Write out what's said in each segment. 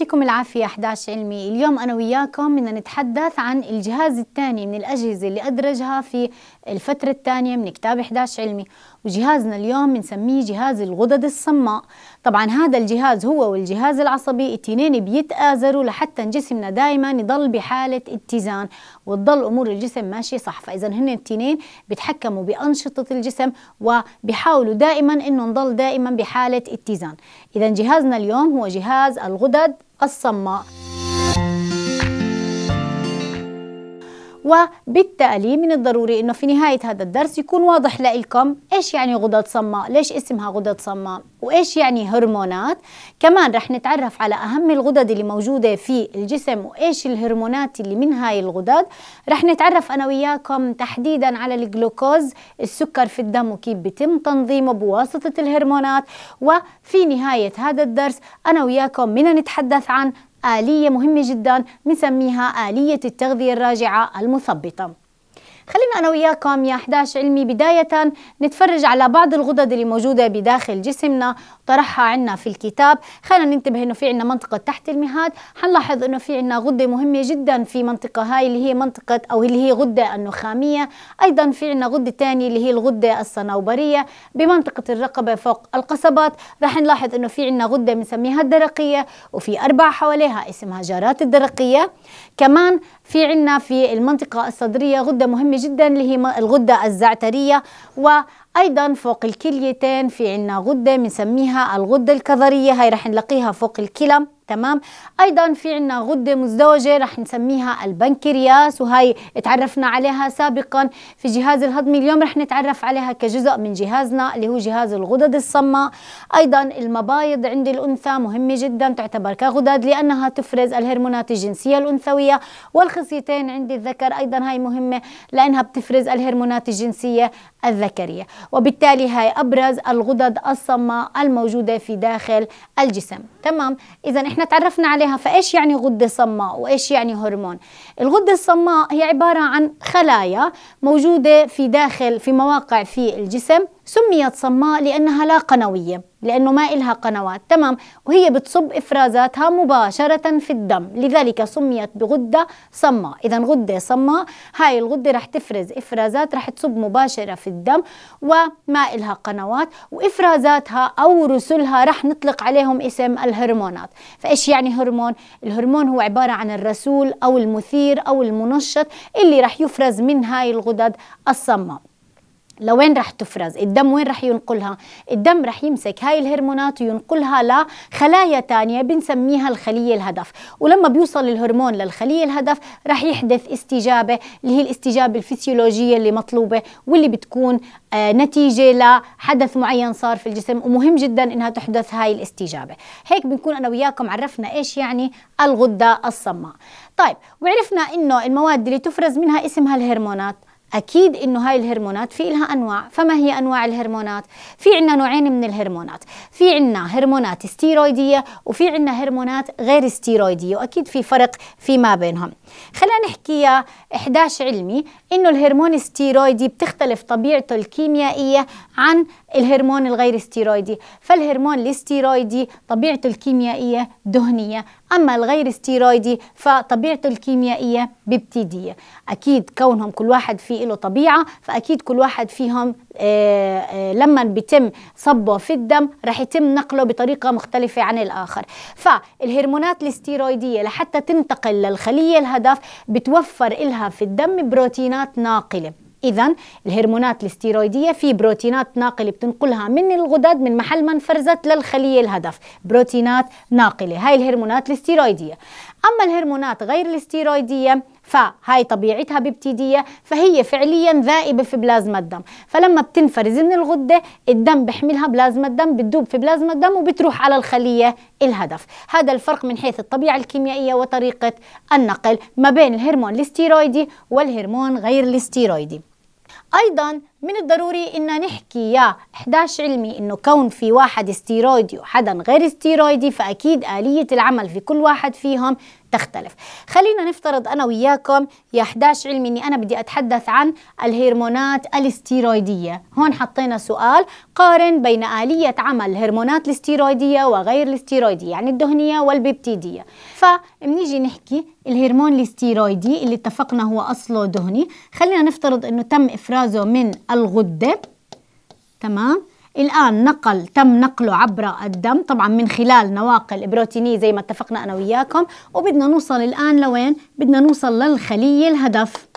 يعطيكم العافية 11 علمي اليوم أنا وياكم بدنا نتحدث عن الجهاز الثاني من الأجهزة اللي أدرجها في الفترة الثانية من كتاب 11 علمي وجهازنا اليوم بنسميه جهاز الغدد الصماء طبعا هذا الجهاز هو والجهاز العصبي التنين بيتآزروا لحتى جسمنا دائما يضل بحالة اتزان وتضل أمور الجسم ماشية صح فإذا هن التنين بيتحكموا بأنشطة الجسم وبيحاولوا دائما أنه نضل دائما بحالة اتزان إذا جهازنا اليوم هو جهاز الغدد الصماء وبالتالي من الضروري انه في نهايه هذا الدرس يكون واضح لكم ايش يعني غدد صماء ليش اسمها غدد صماء وايش يعني هرمونات كمان رح نتعرف على اهم الغدد اللي موجوده في الجسم وايش الهرمونات اللي من هاي الغدد رح نتعرف انا وياكم تحديدا على الجلوكوز السكر في الدم وكيف بيتم تنظيمه بواسطه الهرمونات وفي نهايه هذا الدرس انا وياكم بدنا نتحدث عن آلية مهمة جدا بنسميها آلية التغذية الراجعة المثبطة خلينا أنا وياكم يا 11 علمي بداية نتفرج على بعض الغدد اللي موجودة بداخل جسمنا طرحها عنا في الكتاب خلينا ننتبه انه في عنا منطقة تحت المهاد حنلاحظ انه في عنا غدة مهمة جدا في منطقة هاي اللي هي منطقة او اللي هي غدة النخامية ايضا في عنا غدة تانية اللي هي الغدة الصنوبرية بمنطقة الرقبة فوق القصبات رح نلاحظ انه في عنا غدة بنسميها الدرقية وفي اربع حواليها اسمها جارات الدرقية كمان في عنا في المنطقة الصدرية غدة مهمة جدا اللي هي الغدة الزعترية و ايضا فوق الكليتين في عنا غده بنسميها الغده الكظريه هاي رح نلاقيها فوق الكلى تمام ايضا في عنا غده مزدوجه رح نسميها البنكرياس وهي تعرفنا عليها سابقا في جهاز الهضمي اليوم رح نتعرف عليها كجزء من جهازنا اللي هو جهاز الغدد الصماء ايضا المبايض عند الانثى مهمه جدا تعتبر كغدد لانها تفرز الهرمونات الجنسيه الانثويه والخصيتين عند الذكر ايضا هي مهمه لانها بتفرز الهرمونات الجنسيه الذكريه وبالتالي هي ابرز الغدد الصماء الموجوده في داخل الجسم تمام اذا احنا تعرفنا عليها فايش يعني غده صماء وايش يعني هرمون الغده الصماء هي عباره عن خلايا موجوده في داخل في مواقع في الجسم سميت صماء لأنها لا قنوية لأنه ما إلها قنوات تمام وهي بتصب إفرازاتها مباشرة في الدم لذلك سميت بغدة صماء إذا غدة صماء هاي الغدة رح تفرز إفرازات رح تصب مباشرة في الدم وما إلها قنوات وإفرازاتها أو رسلها رح نطلق عليهم اسم الهرمونات فإيش يعني هرمون؟ الهرمون هو عبارة عن الرسول أو المثير أو المنشط اللي رح يفرز من هاي الغدد الصماء لوين رح تفرز الدم وين رح ينقلها الدم رح يمسك هاي الهرمونات وينقلها لخلايا تانية بنسميها الخلية الهدف ولما بيوصل الهرمون للخلية الهدف رح يحدث استجابة اللي هي الاستجابة الفسيولوجية اللي مطلوبة واللي بتكون آه نتيجة لحدث معين صار في الجسم ومهم جدا انها تحدث هاي الاستجابة هيك بنكون انا وياكم عرفنا ايش يعني الغدة الصماء طيب وعرفنا انه المواد اللي تفرز منها اسمها الهرمونات أكيد إنه هاي الهرمونات في لها أنواع فما هي أنواع الهرمونات؟ في عنا نوعين من الهرمونات في عنا هرمونات استيرويدية وفي عنا هرمونات غير استيرويدية وأكيد في فرق فيما بينهم خلينا نحكي يا 11 علمي انه الهرمون الستيرويدي بتختلف طبيعته الكيميائيه عن الهرمون الغير ستيرويدي فالهرمون الاستيرويدي طبيعته الكيميائيه دهنيه اما الغير ستيرويدي فطبيعته الكيميائيه ببتيديه اكيد كونهم كل واحد فيه له طبيعه فاكيد كل واحد فيهم آآ آه، آآ آه، لما بيتم صبه في الدم رح يتم نقله بطريقه مختلفه عن الاخر فالهرمونات الاستيرويديه لحتى تنتقل للخليه الهدف الهدف بتوفر إلها في الدم بروتينات ناقلة إذا الهرمونات الاستيرويدية في بروتينات ناقلة بتنقلها من الغدد من محل ما انفرزت للخلية الهدف، بروتينات ناقلة، هاي الهرمونات الاستيرويدية. أما الهرمونات غير الاستيرويدية فهاي طبيعتها ببتيدية فهي فعليا ذائبة في بلازما الدم فلما بتنفرز من الغدة الدم بحملها بلازما الدم بتدوب في بلازما الدم وبتروح على الخلية الهدف هذا الفرق من حيث الطبيعة الكيميائية وطريقة النقل ما بين الهرمون الاستيرويدي والهرمون غير الاستيرويدي أيضا من الضروري ان نحكي يا 11 علمي انه كون في واحد استيرويدي وحدا غير استيرويدي فاكيد اليه العمل في كل واحد فيهم تختلف خلينا نفترض انا وياكم يا 11 علمي اني انا بدي اتحدث عن الهرمونات الاستيرويديه هون حطينا سؤال قارن بين اليه عمل الهرمونات الاستيرويديه وغير الاستيرويديه يعني الدهنيه والبيبتيديه فبنيجي نحكي الهرمون الاستيرويدي اللي اتفقنا هو اصله دهني خلينا نفترض انه تم افرازه من الغدة تمام الآن نقل تم نقله عبر الدم طبعا من خلال نواقل بروتينية زي ما اتفقنا أنا وياكم وبدنا نوصل الآن لوين؟ بدنا نوصل للخلية الهدف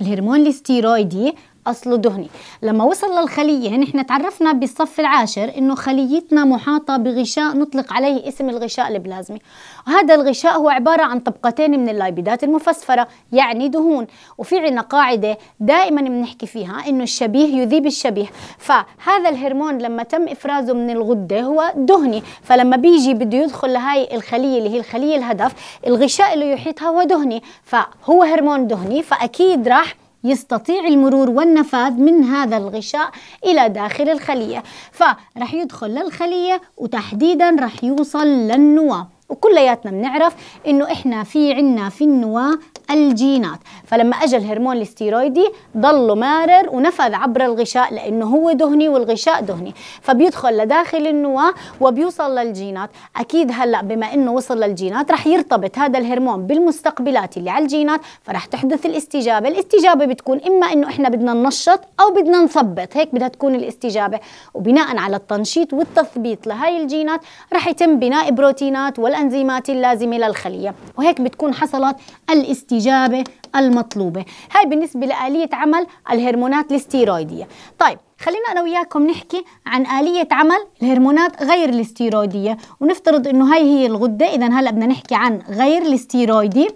الهرمون الاستيرويدي أصله دهني لما وصل للخلية نحن يعني احنا تعرفنا بالصف العاشر إنه خليتنا محاطة بغشاء نطلق عليه اسم الغشاء البلازمي وهذا الغشاء هو عبارة عن طبقتين من اللايبيدات المفسفرة يعني دهون وفي عنا قاعدة دائما بنحكي فيها إنه الشبيه يذيب الشبيه فهذا الهرمون لما تم إفرازه من الغدة هو دهني فلما بيجي بده يدخل لهي الخلية اللي هي الخلية الهدف الغشاء اللي يحيطها هو دهني فهو هرمون دهني فأكيد راح يستطيع المرور والنفاذ من هذا الغشاء إلى داخل الخلية فرح يدخل للخلية وتحديدا رح يوصل للنواة وكلياتنا بنعرف انه احنا في عنا في النواه الجينات فلما اجى الهرمون الاستيرويدي ضله مارر ونفذ عبر الغشاء لانه هو دهني والغشاء دهني فبيدخل لداخل النواه وبيوصل للجينات اكيد هلا بما انه وصل للجينات رح يرتبط هذا الهرمون بالمستقبلات اللي على الجينات فرح تحدث الاستجابه الاستجابه بتكون اما انه احنا بدنا ننشط او بدنا نثبط هيك بدها تكون الاستجابه وبناء على التنشيط والتثبيط لهي الجينات رح يتم بناء بروتينات ولا الانزيمات اللازمة للخلية وهيك بتكون حصلت الاستجابة المطلوبة هاي بالنسبة لآلية عمل الهرمونات الاستيرويدية طيب خلينا انا وياكم نحكي عن آلية عمل الهرمونات غير الاستيرويدية ونفترض انه هاي هي الغدة اذا هلا بدنا نحكي عن غير الاستيرويدي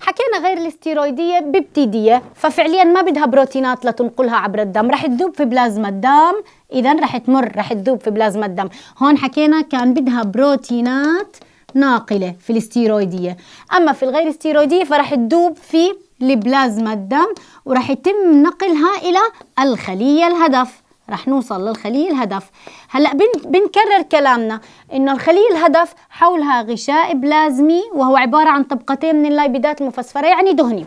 حكينا غير الاستيرويدية ببتيدية ففعليا ما بدها بروتينات لتنقلها عبر الدم رح تذوب في بلازما الدم اذا رح تمر رح تذوب في بلازما الدم هون حكينا كان بدها بروتينات ناقله في الاستيرويديه اما في الغير استيرويديه فرح تذوب في البلازما الدم ورح يتم نقلها الى الخليه الهدف رح نوصل للخلية الهدف هلأ بن... بنكرر كلامنا إنه الخلية الهدف حولها غشاء بلازمي وهو عبارة عن طبقتين من اللايبيدات المفسفرة يعني دهني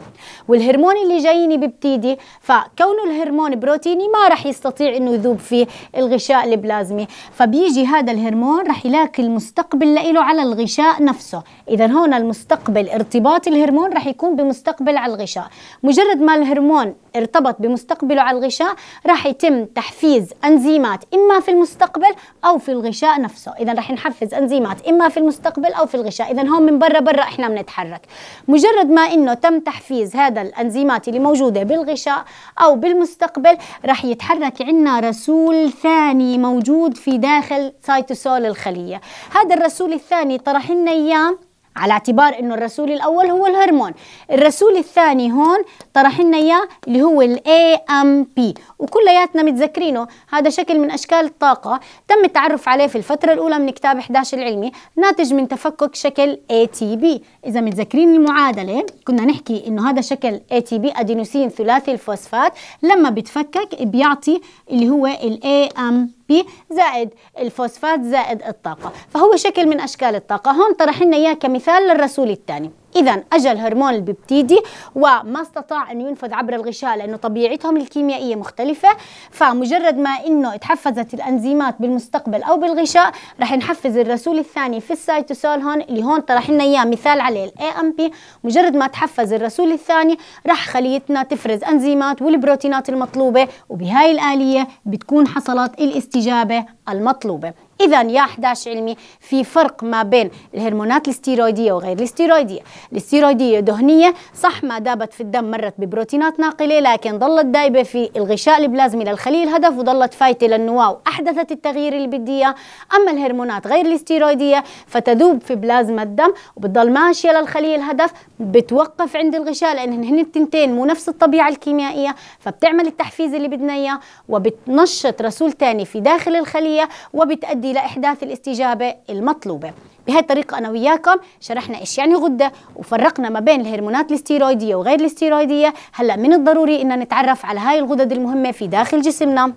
والهرمون اللي جاييني ببتيدي فكونه الهرمون بروتيني ما رح يستطيع إنه يذوب في الغشاء البلازمي فبيجي هذا الهرمون رح يلاقي المستقبل لإله على الغشاء نفسه إذا هون المستقبل ارتباط الهرمون رح يكون بمستقبل على الغشاء مجرد ما الهرمون ارتبط بمستقبله على الغشاء رح يتم تحفيز تحفيز أنزيمات إما في المستقبل أو في الغشاء نفسه إذا رح نحفز أنزيمات إما في المستقبل أو في الغشاء إذا هون من برا برا إحنا بنتحرك مجرد ما إنه تم تحفيز هذا الأنزيمات اللي موجودة بالغشاء أو بالمستقبل رح يتحرك عندنا رسول ثاني موجود في داخل سايتوسول الخلية هذا الرسول الثاني طرح لنا إياه على اعتبار انه الرسول الاول هو الهرمون الرسول الثاني هون طرح لنا اياه اللي هو الاي ام بي وكلياتنا متذكرينه هذا شكل من اشكال الطاقه تم التعرف عليه في الفتره الاولى من كتاب 11 العلمي ناتج من تفكك شكل اي تي بي اذا متذكرين المعادله كنا نحكي انه هذا شكل اي تي بي ادينوسين ثلاثي الفوسفات لما بتفكك بيعطي اللي هو الاي ام بي زائد الفوسفات زائد الطاقة فهو شكل من أشكال الطاقة هون طرح لنا إياه كمثال للرسول الثاني اذا اجى الهرمون البيبتيدي وما استطاع انه ينفذ عبر الغشاء لانه طبيعتهم الكيميائيه مختلفه فمجرد ما انه تحفزت الانزيمات بالمستقبل او بالغشاء رح نحفز الرسول الثاني في السيتوسول هون اللي هون طرح لنا اياه مثال عليه الاي ام بي مجرد ما تحفز الرسول الثاني رح خليتنا تفرز انزيمات والبروتينات المطلوبه وبهاي الاليه بتكون حصلت الاستجابه المطلوبه إذا يا 11 علمي في فرق ما بين الهرمونات الاستيرويدية وغير الاستيرويدية الاستيرويدية دهنية صح ما دابت في الدم مرت ببروتينات ناقلة لكن ظلت دايبة في الغشاء البلازمي للخلية الهدف وظلت فايتة للنواة وأحدثت التغيير اللي إياه، أما الهرمونات غير الاستيرويدية فتذوب في بلازما الدم وبتضل ماشية للخلية الهدف بتوقف عند الغشاء لأن هن التنتين مو نفس الطبيعة الكيميائية فبتعمل التحفيز اللي بدنا إياه وبتنشط رسول تاني في داخل الخلية وبتأدي تؤدي لإحداث الاستجابة المطلوبة بهي الطريقة أنا وياكم شرحنا إيش يعني غدة وفرقنا ما بين الهرمونات الاستيرويدية وغير الاستيرويدية هلأ من الضروري إن نتعرف على هاي الغدد المهمة في داخل جسمنا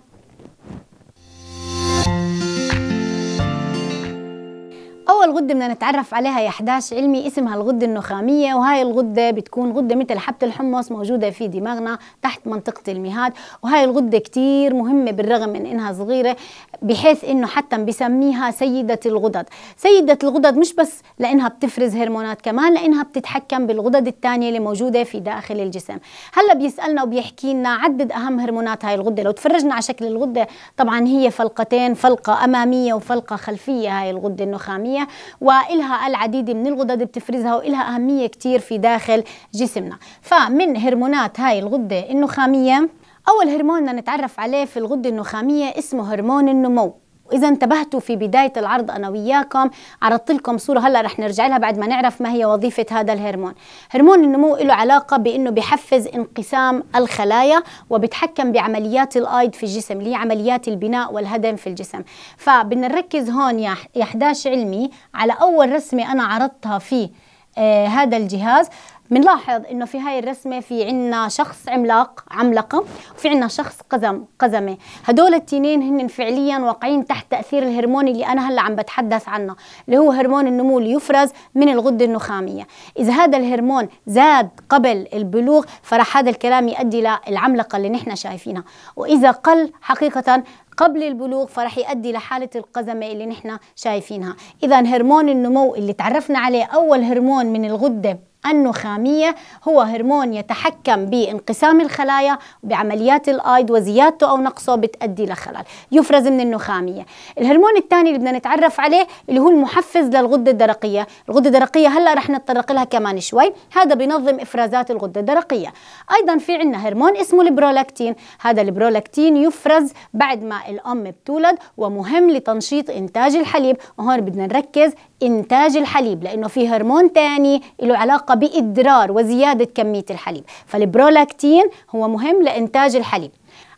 الغده بدنا نتعرف عليها يا 11 علمي اسمها الغده النخاميه وهي الغده بتكون غده مثل حبه الحمص موجوده في دماغنا تحت منطقه المهاد وهي الغده كثير مهمه بالرغم من انها صغيره بحيث انه حتى بسميها سيده الغدد سيده الغدد مش بس لانها بتفرز هرمونات كمان لانها بتتحكم بالغدد الثانيه اللي موجوده في داخل الجسم هلا بيسالنا وبيحكي لنا عدد اهم هرمونات هاي الغده لو تفرجنا على شكل الغده طبعا هي فلقتين فلقه اماميه وفلقه خلفيه هاي الغده النخاميه والها العديد من الغدد بتفرزها والها اهميه كتير في داخل جسمنا فمن هرمونات هاي الغده النخاميه اول هرمون نتعرف عليه في الغده النخاميه اسمه هرمون النمو واذا انتبهتوا في بدايه العرض انا وياكم عرضت لكم صوره هلا رح نرجع لها بعد ما نعرف ما هي وظيفه هذا الهرمون هرمون النمو له علاقه بانه بحفز انقسام الخلايا وبتحكم بعمليات الايض في الجسم اللي هي عمليات البناء والهدم في الجسم فبدنا نركز هون يا 11 علمي على اول رسمه انا عرضتها في آه هذا الجهاز بنلاحظ انه في هاي الرسمه في عنا شخص عملاق عملقه وفي عنا شخص قزم قزمه هدول التنين هن فعليا واقعين تحت تاثير الهرمون اللي انا هلا عم بتحدث عنه اللي هو هرمون النمو اللي يفرز من الغده النخاميه اذا هذا الهرمون زاد قبل البلوغ فرح هذا الكلام يؤدي للعملقه اللي نحن شايفينها واذا قل حقيقه قبل البلوغ فرح يؤدي لحالة القزمة اللي نحن شايفينها إذا هرمون النمو اللي تعرفنا عليه أول هرمون من الغدة النخامية هو هرمون يتحكم بانقسام الخلايا بعمليات الآيد وزيادته أو نقصه بتأدي لخلل يفرز من النخامية الهرمون الثاني اللي بدنا نتعرف عليه اللي هو المحفز للغدة الدرقية الغدة الدرقية هلأ رح نتطرق لها كمان شوي هذا بنظم إفرازات الغدة الدرقية أيضا في عندنا هرمون اسمه البرولاكتين هذا البرولاكتين يفرز بعد ما الأم بتولد ومهم لتنشيط إنتاج الحليب وهون بدنا نركز إنتاج الحليب لأنه في هرمون تاني له علاقة بإدرار وزيادة كمية الحليب فالبرولاكتين هو مهم لإنتاج الحليب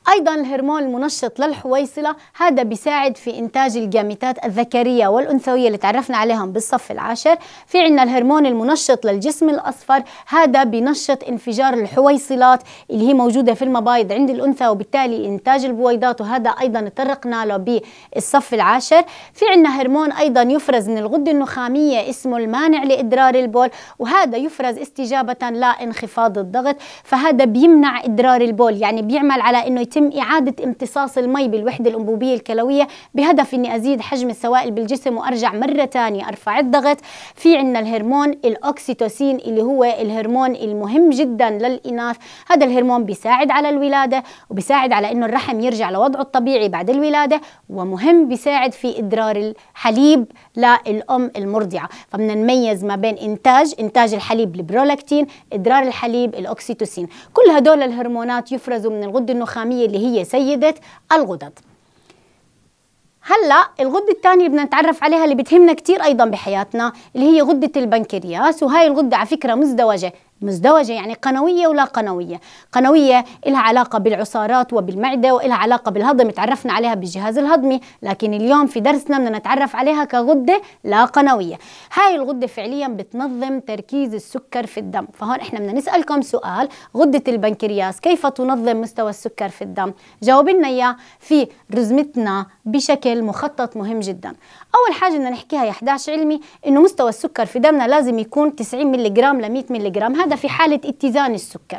أيضا الهرمون المنشط للحويصلة هذا بيساعد في إنتاج الجاميتات الذكرية والأنثوية اللي تعرفنا عليهم بالصف العاشر في عندنا الهرمون المنشط للجسم الأصفر هذا بنشط انفجار الحويصلات اللي هي موجودة في المبايض عند الأنثى وبالتالي إنتاج البويضات وهذا أيضا تطرقنا له بالصف العاشر في عندنا هرمون أيضا يفرز من الغدة النخامية اسمه المانع لإدرار البول وهذا يفرز استجابة لانخفاض الضغط فهذا بيمنع إدرار البول يعني بيعمل على أنه يتم إعادة امتصاص المي بالوحدة الأنبوبية الكلوية بهدف أني أزيد حجم السوائل بالجسم وأرجع مرة تانية أرفع الضغط في عندنا الهرمون الأوكسيتوسين اللي هو الهرمون المهم جدا للإناث هذا الهرمون بيساعد على الولادة وبيساعد على أنه الرحم يرجع لوضعه الطبيعي بعد الولادة ومهم بيساعد في إدرار الحليب للأم المرضعة فبدنا نميز ما بين إنتاج إنتاج الحليب البرولاكتين إدرار الحليب الأوكسيتوسين كل هدول الهرمونات يفرزوا من الغدة النخامية الأساسية اللي هي سيدة الغدد هلا الغده الثانيه بدنا نتعرف عليها اللي بتهمنا كثير ايضا بحياتنا اللي هي غده البنكرياس وهي الغده على فكره مزدوجه مزدوجة يعني قنوية ولا قنوية قنوية لها علاقة بالعصارات وبالمعدة ولها علاقة بالهضم تعرفنا عليها بالجهاز الهضمي لكن اليوم في درسنا بدنا نتعرف عليها كغدة لا قنوية هاي الغدة فعليا بتنظم تركيز السكر في الدم فهون إحنا بدنا نسألكم سؤال غدة البنكرياس كيف تنظم مستوى السكر في الدم جاوب لنا إياه في رزمتنا بشكل مخطط مهم جدا أول حاجة بدنا نحكيها يا 11 علمي إنه مستوى السكر في دمنا لازم يكون 90 ملغ ل 100 ملغ هذا هذا في حالة اتزان السكر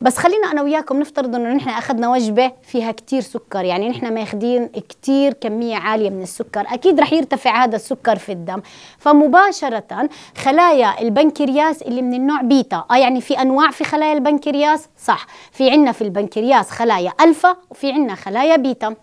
بس خلينا انا وياكم نفترض انه نحن اخذنا وجبه فيها كتير سكر يعني نحن ماخذين كتير كميه عاليه من السكر اكيد رح يرتفع هذا السكر في الدم فمباشره خلايا البنكرياس اللي من النوع بيتا اه يعني في انواع في خلايا البنكرياس صح في عندنا في البنكرياس خلايا الفا وفي عندنا خلايا بيتا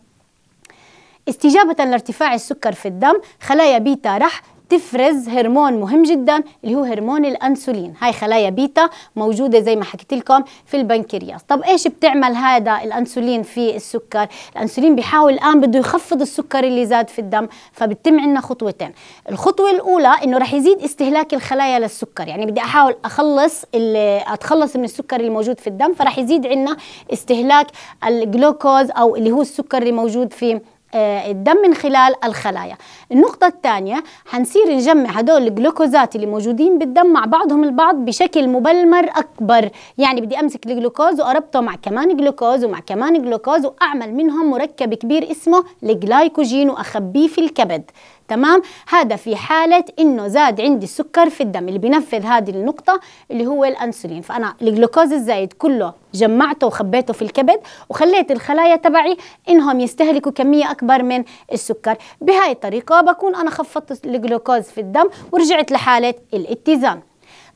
استجابة لارتفاع السكر في الدم خلايا بيتا رح تفرز هرمون مهم جدا اللي هو هرمون الانسولين هاي خلايا بيتا موجوده زي ما حكيت لكم في البنكرياس طب ايش بتعمل هذا الانسولين في السكر الانسولين بيحاول الان بده يخفض السكر اللي زاد في الدم فبتم عندنا خطوتين الخطوه الاولى انه رح يزيد استهلاك الخلايا للسكر يعني بدي احاول اخلص اتخلص من السكر اللي موجود في الدم فرح يزيد عندنا استهلاك الجلوكوز او اللي هو السكر اللي موجود في آه، الدم من خلال الخلايا النقطة الثانية حنصير نجمع هدول الجلوكوزات اللي موجودين بالدم مع بعضهم البعض بشكل مبلمر أكبر يعني بدي أمسك الجلوكوز وأربطه مع كمان جلوكوز ومع كمان جلوكوز وأعمل منهم مركب كبير اسمه الجلايكوجين وأخبيه في الكبد تمام هذا في حالة انه زاد عندي السكر في الدم اللي بينفذ هذه النقطة اللي هو الانسولين فانا الجلوكوز الزايد كله جمعته وخبيته في الكبد وخليت الخلايا تبعي انهم يستهلكوا كمية اكبر من السكر بهاي الطريقة بكون انا خفضت الجلوكوز في الدم ورجعت لحالة الاتزان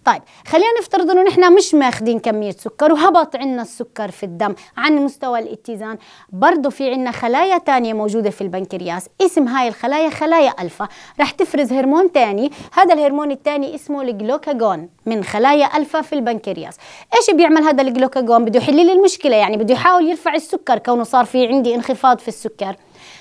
طيب خلينا نفترض انه نحن مش ماخذين كميه سكر وهبط عندنا السكر في الدم عن مستوى الاتزان برضه في عندنا خلايا ثانيه موجوده في البنكرياس اسم هاي الخلايا خلايا الفا رح تفرز هرمون ثاني هذا الهرمون الثاني اسمه الجلوكاجون من خلايا الفا في البنكرياس ايش بيعمل هذا الجلوكاجون بده يحل لي المشكله يعني بده يحاول يرفع السكر كونه صار في عندي انخفاض في السكر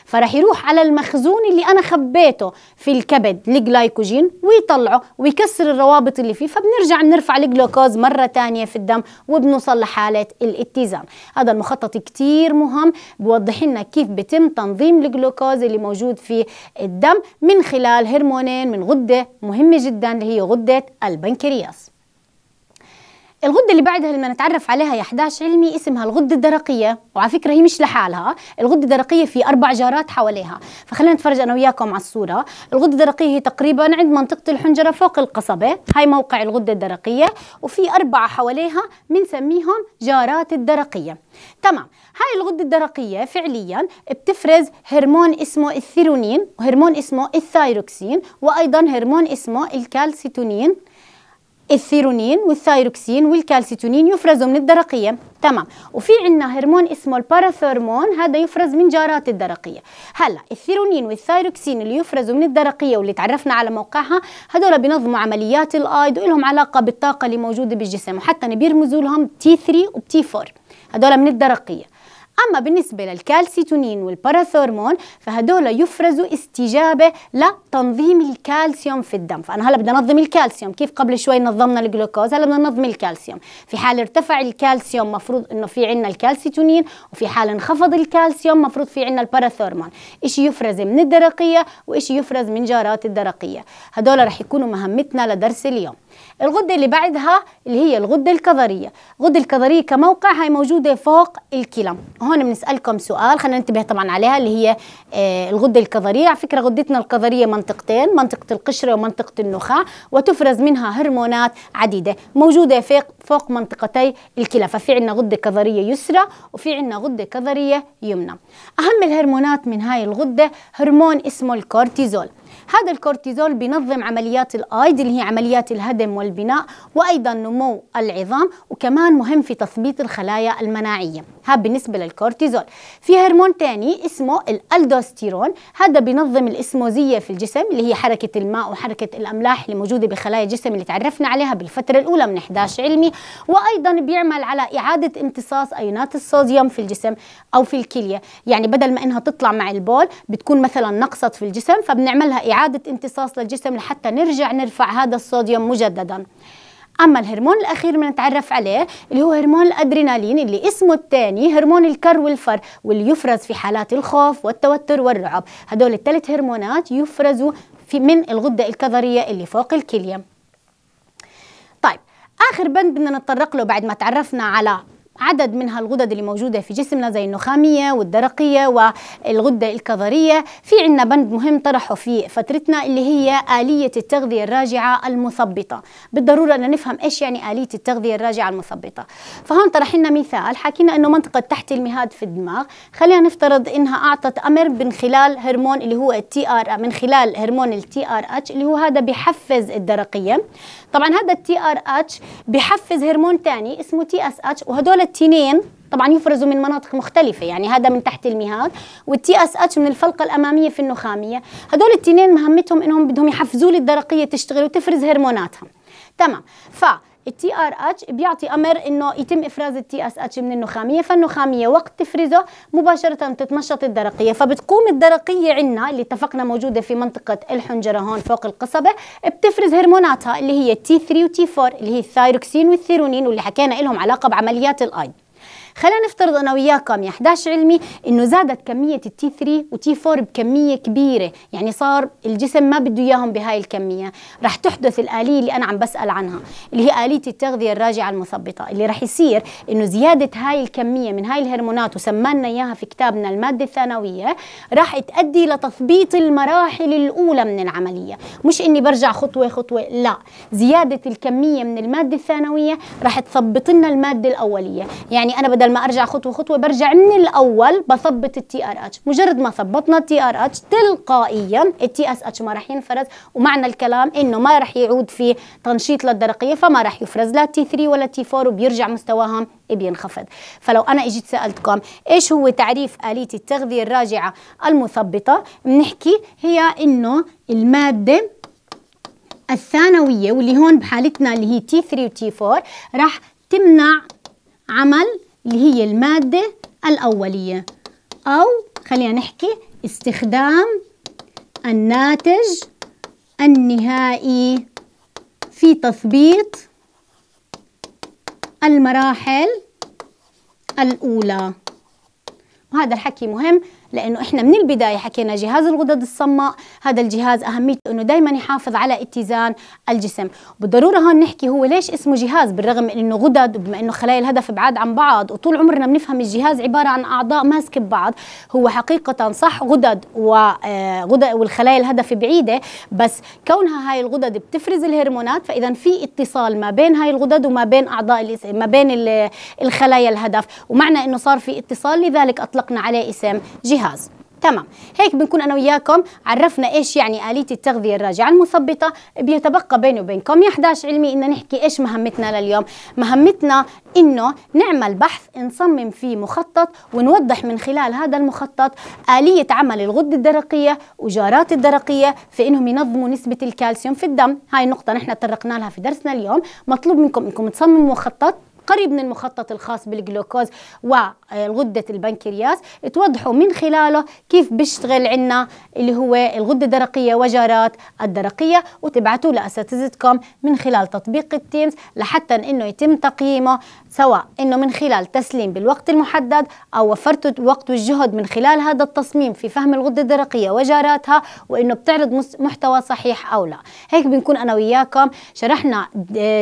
فراح يروح على المخزون اللي انا خبيته في الكبد الجلايكوجين ويطلعه ويكسر الروابط اللي فيه فبنرجع نرفع الجلوكوز مره ثانيه في الدم وبنوصل لحاله الاتزان هذا المخطط كتير مهم بوضح لنا كيف بتم تنظيم الجلوكوز اللي موجود في الدم من خلال هرمونين من غده مهمه جدا اللي هي غده البنكرياس الغده اللي بعدها لما نتعرف عليها يا 11 علمي اسمها الغده الدرقيه وعلى فكره هي مش لحالها الغده الدرقيه في اربع جارات حواليها فخلينا نتفرج انا وياكم على الصوره الغده الدرقيه هي تقريبا عند منطقه الحنجره فوق القصبه هاي موقع الغده الدرقيه وفي اربعه حواليها بنسميهم جارات الدرقيه تمام هاي الغده الدرقيه فعليا بتفرز هرمون اسمه الثيرونين وهرمون اسمه الثايروكسين وايضا هرمون اسمه الكالسيتونين الثيرونين والثايروكسين والكالسيتونين يفرزوا من الدرقية تمام وفي عندنا هرمون اسمه الباراثورمون هذا يفرز من جارات الدرقية هلا الثيرونين والثايروكسين اللي يفرزوا من الدرقية واللي تعرفنا على موقعها هذول بينظموا عمليات الايد ولهم علاقة بالطاقة اللي موجودة بالجسم وحتى بيرمزوا لهم تي 3 وبتي 4 هذول من الدرقية أما بالنسبة للكالسيتونين والباراثورمون فهدول يفرزوا استجابة لتنظيم الكالسيوم في الدم فأنا هلأ بدي أنظم الكالسيوم كيف قبل شوي نظمنا الجلوكوز هلأ بدنا ننظم الكالسيوم في حال ارتفع الكالسيوم مفروض أنه في عنا الكالسيتونين وفي حال انخفض الكالسيوم مفروض في عنا الباراثورمون إشي يفرز من الدرقية وإشي يفرز من جارات الدرقية هدول رح يكونوا مهمتنا لدرس اليوم الغده اللي بعدها اللي هي الغده الكظريه الغده الكظريه كموقع هاي موجوده فوق الكلى هون بنسالكم سؤال خلينا ننتبه طبعا عليها اللي هي آه، الغده الكظريه على فكره غدتنا الكظريه منطقتين منطقه القشره ومنطقه النخاع وتفرز منها هرمونات عديده موجوده فوق فوق منطقتي الكلى ففي عندنا غده كظريه يسرى وفي عندنا غده كظريه يمنى اهم الهرمونات من هاي الغده هرمون اسمه الكورتيزول هذا الكورتيزول بينظم عمليات الايد اللي هي عمليات الهدم والبناء وايضا نمو العظام وكمان مهم في تثبيط الخلايا المناعيه ها بالنسبة للكورتيزول في هرمون تاني اسمه الالدوستيرون هذا بينظم الاسموزية في الجسم اللي هي حركة الماء وحركة الأملاح اللي موجودة بخلايا الجسم اللي تعرفنا عليها بالفترة الأولى من 11 علمي وأيضا بيعمل على إعادة امتصاص أيونات الصوديوم في الجسم أو في الكلية يعني بدل ما إنها تطلع مع البول بتكون مثلا نقصت في الجسم فبنعملها إعادة امتصاص للجسم لحتى نرجع نرفع هذا الصوديوم مجددا اما الهرمون الاخير بنتعرف عليه اللي هو هرمون الادرينالين اللي اسمه الثاني هرمون الكر والفر واللي يفرز في حالات الخوف والتوتر والرعب هدول الثلاث هرمونات يفرزوا في من الغده الكظريه اللي فوق الكليه طيب اخر بند بدنا نتطرق له بعد ما تعرفنا على عدد من هالغدد اللي موجودة في جسمنا زي النخامية والدرقية والغدة الكظرية في عنا بند مهم طرحه في فترتنا اللي هي آلية التغذية الراجعة المثبطة بالضرورة أن نفهم إيش يعني آلية التغذية الراجعة المثبطة فهون طرح لنا مثال حكينا أنه منطقة تحت المهاد في الدماغ خلينا نفترض أنها أعطت أمر من خلال هرمون اللي هو التي آر من خلال هرمون التي آر اتش اللي هو هذا بحفز الدرقية طبعا هذا التي آر اتش بحفز هرمون ثاني اسمه تي اس اتش وهدول التنين طبعا يفرزوا من مناطق مختلفة يعني هذا من تحت المهاد والتي اس اتش من الفلقة الأمامية في النخامية هدول التنين مهمتهم إنهم بدهم يحفزوا للدرقية تشتغل وتفرز هرموناتها تمام ف التي ار اتش بيعطي امر انه يتم افراز التي اس اتش من النخاميه فالنخاميه وقت تفرزه مباشره تتنشط الدرقيه فبتقوم الدرقيه عندنا اللي اتفقنا موجوده في منطقه الحنجره هون فوق القصبه بتفرز هرموناتها اللي هي تي 3 وتي 4 اللي هي الثايروكسين والثيرونين واللي حكينا لهم علاقه بعمليات الايض خلينا نفترض انا وياكم يا 11 علمي انه زادت كميه التي 3 وتي 4 بكميه كبيره يعني صار الجسم ما بده اياهم بهاي الكميه رح تحدث الاليه اللي انا عم بسال عنها اللي هي اليه التغذيه الراجعه المثبطه اللي رح يصير انه زياده هاي الكميه من هاي الهرمونات وسمانا اياها في كتابنا الماده الثانويه رح تؤدي لتثبيط المراحل الاولى من العمليه مش اني برجع خطوه خطوه لا زياده الكميه من الماده الثانويه رح تثبط لنا الماده الاوليه يعني انا بدل بدل ما ارجع خطوه خطوه برجع من الاول بثبت التي ار اتش مجرد ما ثبتنا التي ار اتش تلقائيا التي اس اتش ما راح ينفرز ومعنى الكلام انه ما راح يعود في تنشيط للدرقيه فما راح يفرز لا تي 3 ولا تي 4 وبيرجع مستواهم بينخفض فلو انا اجيت سالتكم ايش هو تعريف اليه التغذيه الراجعه المثبطه بنحكي هي انه الماده الثانويه واللي هون بحالتنا اللي هي تي 3 وتي 4 راح تمنع عمل اللي هي المادة الأولية أو خلينا نحكي استخدام الناتج النهائي في تثبيط المراحل الأولى وهذا الحكي مهم لانه احنا من البدايه حكينا جهاز الغدد الصماء هذا الجهاز اهميته انه دائما يحافظ على اتزان الجسم بالضروره هون نحكي هو ليش اسمه جهاز بالرغم من انه غدد وبما انه خلايا الهدف بعاد عن بعض وطول عمرنا بنفهم الجهاز عباره عن اعضاء ماسكه ببعض هو حقيقه صح غدد وغدد آه، والخلايا الهدف بعيده بس كونها هاي الغدد بتفرز الهرمونات فاذا في اتصال ما بين هاي الغدد وما بين اعضاء ما بين الخلايا الهدف ومعنى انه صار في اتصال لذلك اطلقنا عليه اسم جهاز الجهاز تمام هيك بنكون انا وياكم عرفنا ايش يعني اليه التغذيه الراجعه المثبطه بيتبقى بيني وبينكم يا 11 علمي ان نحكي ايش مهمتنا لليوم مهمتنا انه نعمل بحث نصمم فيه مخطط ونوضح من خلال هذا المخطط اليه عمل الغده الدرقيه وجارات الدرقيه في انهم ينظموا نسبه الكالسيوم في الدم هاي النقطه نحن تطرقنا لها في درسنا اليوم مطلوب منكم انكم تصمموا مخطط قريب من المخطط الخاص بالجلوكوز والغدة البنكرياس توضحوا من خلاله كيف بيشتغل عنا اللي هو الغدة الدرقية وجارات الدرقية وتبعتوه لأساتذتكم من خلال تطبيق التيمز لحتى انه يتم تقييمه سواء أنه من خلال تسليم بالوقت المحدد أو وفرت الوقت والجهد من خلال هذا التصميم في فهم الغدة الدرقية وجاراتها وأنه بتعرض محتوى صحيح أو لا هيك بنكون أنا وياكم شرحنا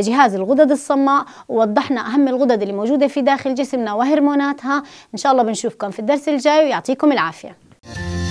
جهاز الغدد الصماء ووضحنا أهم الغدد اللي موجودة في داخل جسمنا وهرموناتها إن شاء الله بنشوفكم في الدرس الجاي ويعطيكم العافية